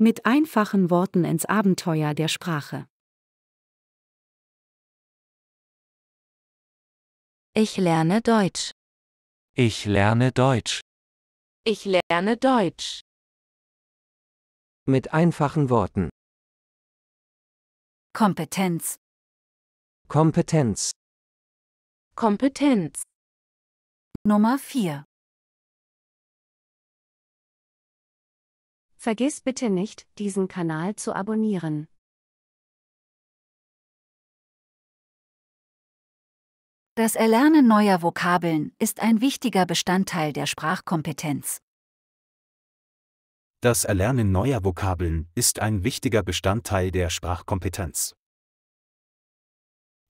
Mit einfachen Worten ins Abenteuer der Sprache. Ich lerne Deutsch. Ich lerne Deutsch. Ich lerne Deutsch. Mit einfachen Worten. Kompetenz. Kompetenz. Kompetenz. Nummer 4. Vergiss bitte nicht, diesen Kanal zu abonnieren. Das Erlernen neuer Vokabeln ist ein wichtiger Bestandteil der Sprachkompetenz. Das Erlernen neuer Vokabeln ist ein wichtiger Bestandteil der Sprachkompetenz.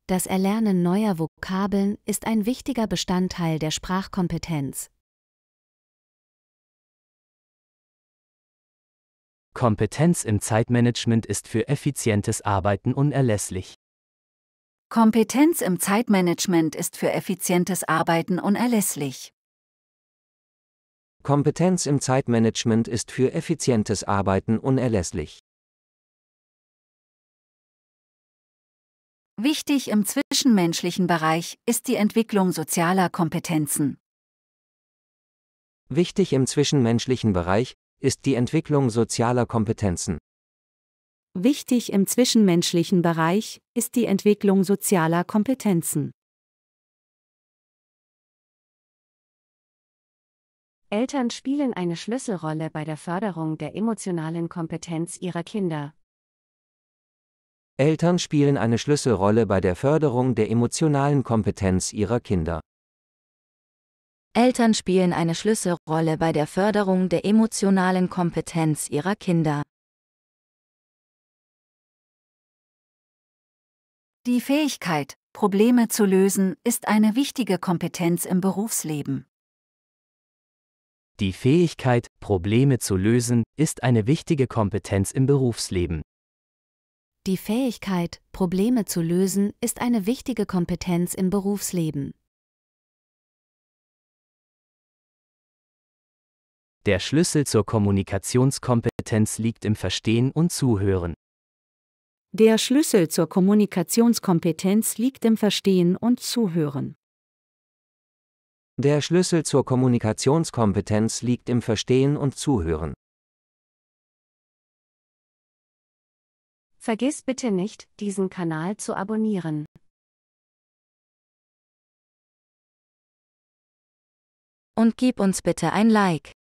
Das Erlernen neuer Vokabeln ist ein wichtiger Bestandteil der Sprachkompetenz, Kompetenz im Zeitmanagement ist für effizientes Arbeiten unerlässlich. Kompetenz im Zeitmanagement ist für effizientes Arbeiten unerlässlich. Kompetenz im Zeitmanagement ist für effizientes Arbeiten unerlässlich. Wichtig im zwischenmenschlichen Bereich ist die Entwicklung sozialer Kompetenzen. Wichtig im zwischenmenschlichen Bereich ist die Entwicklung sozialer Kompetenzen. Wichtig im zwischenmenschlichen Bereich ist die Entwicklung sozialer Kompetenzen. Eltern spielen eine Schlüsselrolle bei der Förderung der emotionalen Kompetenz ihrer Kinder. Eltern spielen eine Schlüsselrolle bei der Förderung der emotionalen Kompetenz ihrer Kinder. Eltern spielen eine Schlüsselrolle bei der Förderung der emotionalen Kompetenz ihrer Kinder. Die Fähigkeit, Probleme zu lösen, ist eine wichtige Kompetenz im Berufsleben. Die Fähigkeit, Probleme zu lösen, ist eine wichtige Kompetenz im Berufsleben. Die Fähigkeit, Probleme zu lösen, ist eine wichtige Kompetenz im Berufsleben. Der Schlüssel zur Kommunikationskompetenz liegt im Verstehen und Zuhören. Der Schlüssel zur Kommunikationskompetenz liegt im Verstehen und Zuhören. Der Schlüssel zur Kommunikationskompetenz liegt im Verstehen und Zuhören. Vergiss bitte nicht, diesen Kanal zu abonnieren. Und gib uns bitte ein Like.